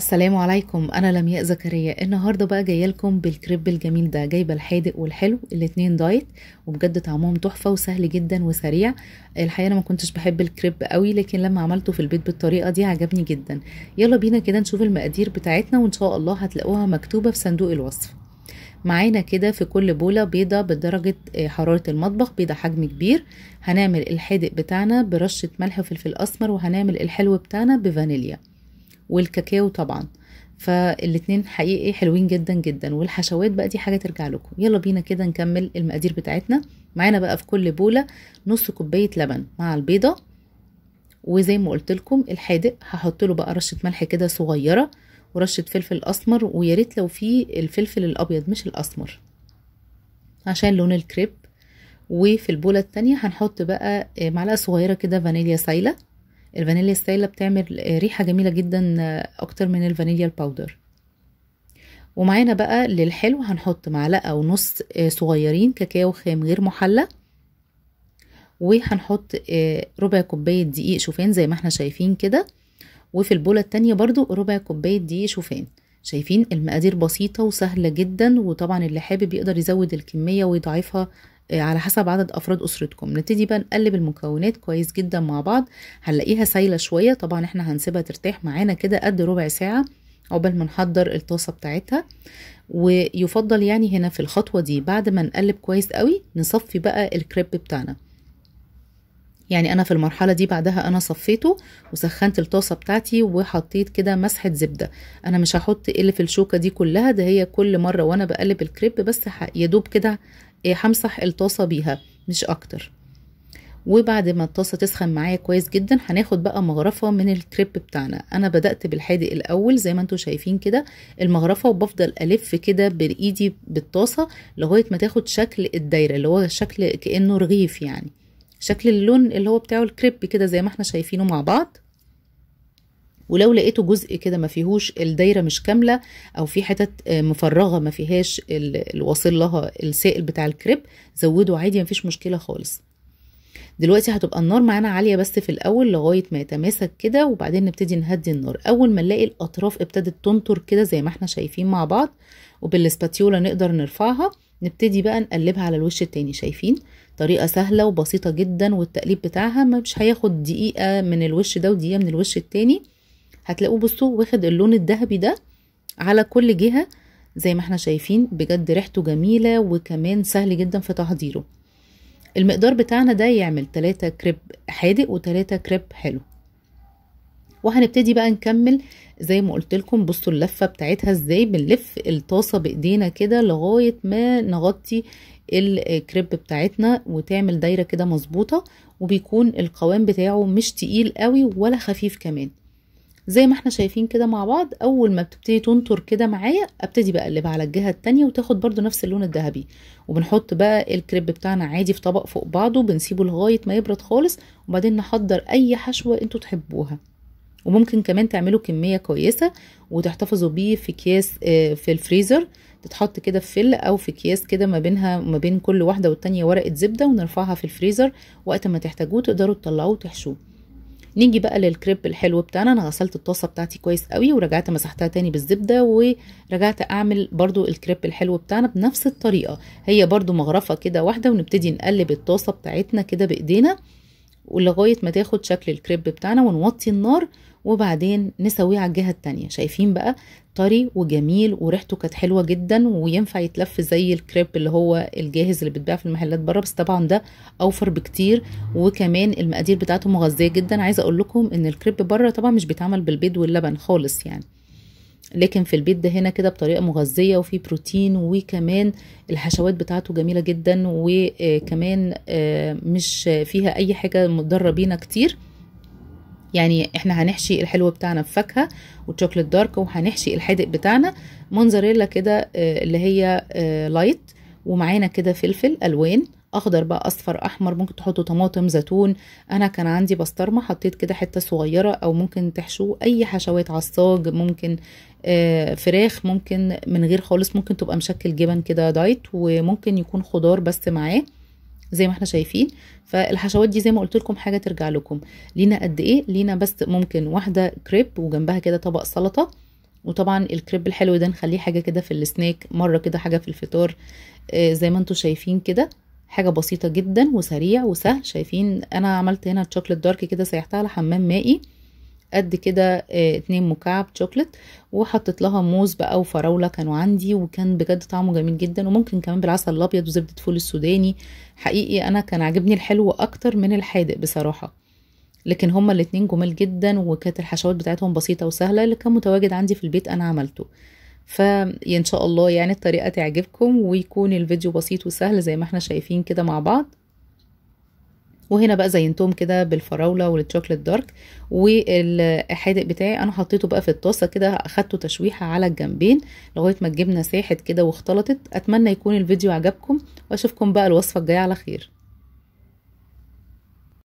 السلام عليكم انا لمياء زكريا النهارده بقى جايه لكم بالكريب الجميل ده جايبه الحادق والحلو الاتنين دايت وبجد طعمهم تحفه وسهل جدا وسريع الحقيقه انا ما كنتش بحب الكريب قوي لكن لما عملته في البيت بالطريقه دي عجبني جدا يلا بينا كده نشوف المقادير بتاعتنا وان شاء الله هتلاقوها مكتوبه في صندوق الوصف معانا كده في كل بولة بيضة بدرجة آه، حرارة المطبخ بيضة حجم كبير هنعمل الحادق بتاعنا برشة ملح وفلفل أسمر وهنعمل الحلو بتاعنا بفانيليا والكاكاو طبعا فالاتنين حقيقي حلوين جدا جدا والحشوات بقى دي حاجه ترجع لكم يلا بينا كده نكمل المقادير بتاعتنا معانا بقى في كل بوله نص كوبايه لبن مع البيضه وزي ما قلت لكم الحادق هحط له بقى رشه ملح كده صغيره ورشه فلفل اسمر ويا ريت لو في الفلفل الابيض مش الاسمر عشان لون الكريب وفي البوله التانية هنحط بقى معلقه صغيره كده فانيليا سايله الفانيليا السائله بتعمل ريحه جميله جدا آه، اكتر من الفانيليا الباودر ومعانا بقى للحلو هنحط معلقه ونص آه، صغيرين كاكاو خام غير محلى وهنحط آه، ربع كوبايه دقيق شوفان زي ما احنا شايفين كده وفي البوله التانية برضو ربع كوبايه دقيق شوفان شايفين المقادير بسيطة وسهلة جدا وطبعا اللي حابب يقدر يزود الكمية ويضعفها آه، على حسب عدد افراد اسرتكم نبتدي بقى نقلب المكونات كويس جدا مع بعض هنلاقيها سايله شويه طبعا احنا هنسيبها ترتاح معانا كده قد ربع ساعه عقبال ما نحضر الطاسه بتاعتها ويفضل يعني هنا في الخطوه دي بعد ما نقلب كويس قوي نصفي بقى الكريب بتاعنا يعني انا في المرحله دي بعدها انا صفيته وسخنت الطاسه بتاعتي وحطيت كده مسحه زبده انا مش هحط اللي في الشوكه دي كلها ده هي كل مره وانا بقلب الكريب بس يا دوب كده إيه، همسح الطاسة بيها مش أكتر وبعد ما الطاسه تسخن معايا كويس جدا هناخد بقى مغرفه من الكريب بتاعنا انا بدات بالحادق الاول زي ما انتم شايفين كده المغرفه وبفضل الف كده بايدي بالطاسه لغايه ما تاخد شكل الدايره اللي هو شكل كانه رغيف يعني شكل اللون اللي هو بتاعه الكريب كده زي ما احنا شايفينه مع بعض ولو لقيته جزء كده ما فيهوش الدايره مش كامله او في حتت آه، مفرغه ما فيهاش الواصل لها السائل بتاع الكريب زوده عادي مفيش مشكله خالص دلوقتي هتبقى النار معانا عاليه بس في الاول لغايه ما يتماسك كده وبعدين نبتدي نهدي النار اول ما نلاقي الاطراف ابتدت تنطر كده زي ما احنا شايفين مع بعض وبالسباتيولا نقدر نرفعها نبتدي بقى نقلبها على الوش التاني شايفين طريقه سهله وبسيطه جدا والتقليب بتاعها مش هياخد دقيقه من الوش ده ودقيقه من الوش التاني هتلاقوه بصوا واخد اللون الذهبي ده على كل جهه زي ما احنا شايفين بجد ريحته جميله وكمان سهل جدا في تحضيره المقدار بتاعنا ده يعمل 3 كريب حادق و3 كريب حلو وهنبتدي بقى نكمل زي ما قلت لكم بصوا اللفه بتاعتها ازاي بنلف الطاسه بايدينا كده لغايه ما نغطي الكريب بتاعتنا وتعمل دايره كده مظبوطه وبيكون القوام بتاعه مش تقيل قوي ولا خفيف كمان زي ما احنا شايفين كده مع بعض اول ما بتبتدي تنطر كده معايا ابتدي بقلب على الجهه التانية وتاخد برضو نفس اللون الذهبي وبنحط بقى الكريب بتاعنا عادي في طبق فوق بعضه بنسيبه لغايه ما يبرد خالص وبعدين نحضر اي حشوه انتوا تحبوها وممكن كمان تعملوا كميه كويسه وتحتفظوا بيه في اكياس آه، في الفريزر تتحط كده في فل او في اكياس كده ما بينها ما بين كل واحده والتانيه ورقه زبده ونرفعها في الفريزر وقت ما تحتاجوه تقدروا تطلعوه وتحشوه نيجي بقى للكريب الحلو بتاعنا انا غسلت الطاسه بتاعتي كويس قوي ورجعت مسحتها تاني بالزبده ورجعت اعمل برضو الكريب الحلو بتاعنا بنفس الطريقه هي برضو مغرفه كده واحده ونبتدي نقلب الطاسه بتاعتنا كده بايدينا ولغايه ما تاخد شكل الكريب بتاعنا ونوطي النار وبعدين نسويه على الجهه التانية شايفين بقى طري وجميل وريحته كانت حلوه جدا وينفع يتلف زي الكريب اللي هو الجاهز اللي بيتباع في المحلات بره بس طبعا ده اوفر بكتير وكمان المقادير بتاعته مغذيه جدا عايزه اقول لكم ان الكريب بره طبعا مش بيتعمل بالبيض واللبن خالص يعني لكن في البيت ده هنا كده بطريقه مغذيه وفي بروتين وكمان الحشوات بتاعته جميله جدا وكمان آه، مش فيها اي حاجه مضره بينا كتير يعني احنا هنحشي الحلو بتاعنا بفاكهه وتشوكلت دارك وهنحشي الحادق بتاعنا منظريلا كده آه، اللي هي لايت آه، ومعانا كده فلفل الوان اخضر بقى اصفر احمر ممكن تحطوا طماطم زيتون انا كان عندي بسطرمه حطيت كده حته صغيره او ممكن تحشوه اي حشوات على الصاج ممكن آه فراخ ممكن من غير خالص ممكن تبقى مشكل جبن كده دايت وممكن يكون خضار بس معاه زي ما احنا شايفين فالحشوات دي زي ما قلت لكم حاجه ترجع لكم لينا قد ايه لينا بس ممكن واحده كريب وجنبها كده طبق سلطه وطبعا الكريب الحلو ده نخليه حاجه كده في السناك مره كده حاجه في الفطار آه زي ما انتم شايفين كده حاجة بسيطة جدا وسريع وسهل شايفين انا عملت هنا الشوكلت دارك كده سيحتها على حمام مائي قد كده آه، اتنين مكعب شوكلت وحطيت لها موز بقى وفراوله كانوا عندي وكان بجد طعمه جميل جدا وممكن كمان بالعسل الابيض وزبده فول السوداني حقيقي انا كان عاجبني الحلو اكتر من الحادق بصراحه لكن هما الاتنين جمال جدا وكانت الحشوات بتاعتهم بسيطه وسهله اللي كان متواجد عندي في البيت انا عملته فان شاء الله يعني الطريقه تعجبكم ويكون الفيديو بسيط وسهل زي ما احنا شايفين كده مع بعض وهنا بقى زينتهم كده بالفراوله والشوكليت دارك والحادق بتاعي انا حطيته بقى في الطاسه كده اخدته تشويحه على الجنبين لغايه ما الجبنه ساحت كده واختلطت اتمنى يكون الفيديو عجبكم واشوفكم بقى الوصفه الجايه على خير